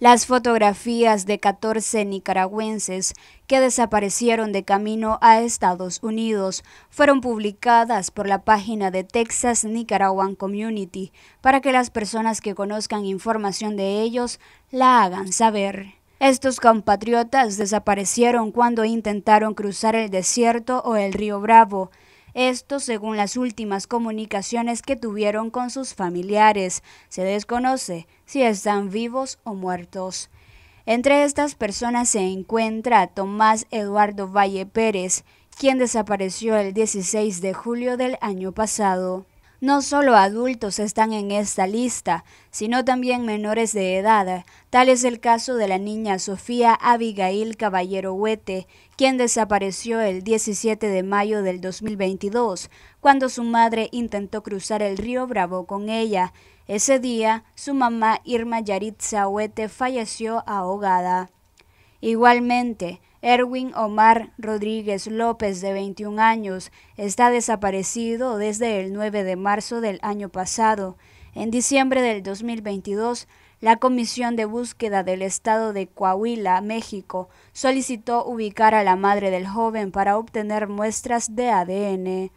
Las fotografías de 14 nicaragüenses que desaparecieron de camino a Estados Unidos fueron publicadas por la página de Texas Nicaraguan Community para que las personas que conozcan información de ellos la hagan saber. Estos compatriotas desaparecieron cuando intentaron cruzar el desierto o el río Bravo esto según las últimas comunicaciones que tuvieron con sus familiares. Se desconoce si están vivos o muertos. Entre estas personas se encuentra Tomás Eduardo Valle Pérez, quien desapareció el 16 de julio del año pasado. No solo adultos están en esta lista, sino también menores de edad. Tal es el caso de la niña Sofía Abigail Caballero Huete, quien desapareció el 17 de mayo del 2022, cuando su madre intentó cruzar el río Bravo con ella. Ese día, su mamá Irma Yaritza Huete falleció ahogada. Igualmente, Erwin Omar Rodríguez López, de 21 años, está desaparecido desde el 9 de marzo del año pasado. En diciembre del 2022, la Comisión de Búsqueda del Estado de Coahuila, México, solicitó ubicar a la madre del joven para obtener muestras de ADN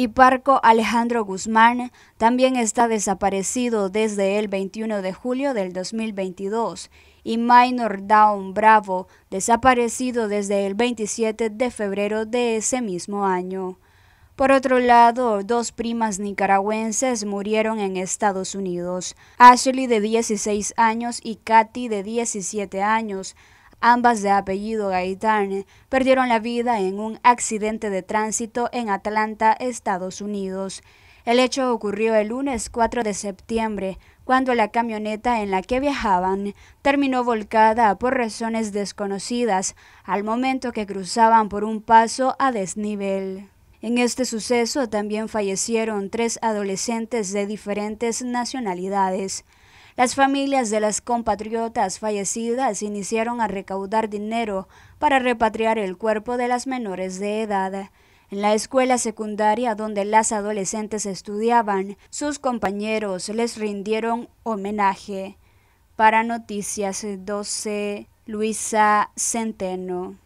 y Parco Alejandro Guzmán también está desaparecido desde el 21 de julio del 2022 y Minor Down Bravo desaparecido desde el 27 de febrero de ese mismo año. Por otro lado, dos primas nicaragüenses murieron en Estados Unidos, Ashley de 16 años y Katy de 17 años, ambas de apellido Gaitán, perdieron la vida en un accidente de tránsito en Atlanta, Estados Unidos. El hecho ocurrió el lunes 4 de septiembre, cuando la camioneta en la que viajaban terminó volcada por razones desconocidas al momento que cruzaban por un paso a desnivel. En este suceso también fallecieron tres adolescentes de diferentes nacionalidades. Las familias de las compatriotas fallecidas iniciaron a recaudar dinero para repatriar el cuerpo de las menores de edad. En la escuela secundaria donde las adolescentes estudiaban, sus compañeros les rindieron homenaje. Para Noticias 12, Luisa Centeno.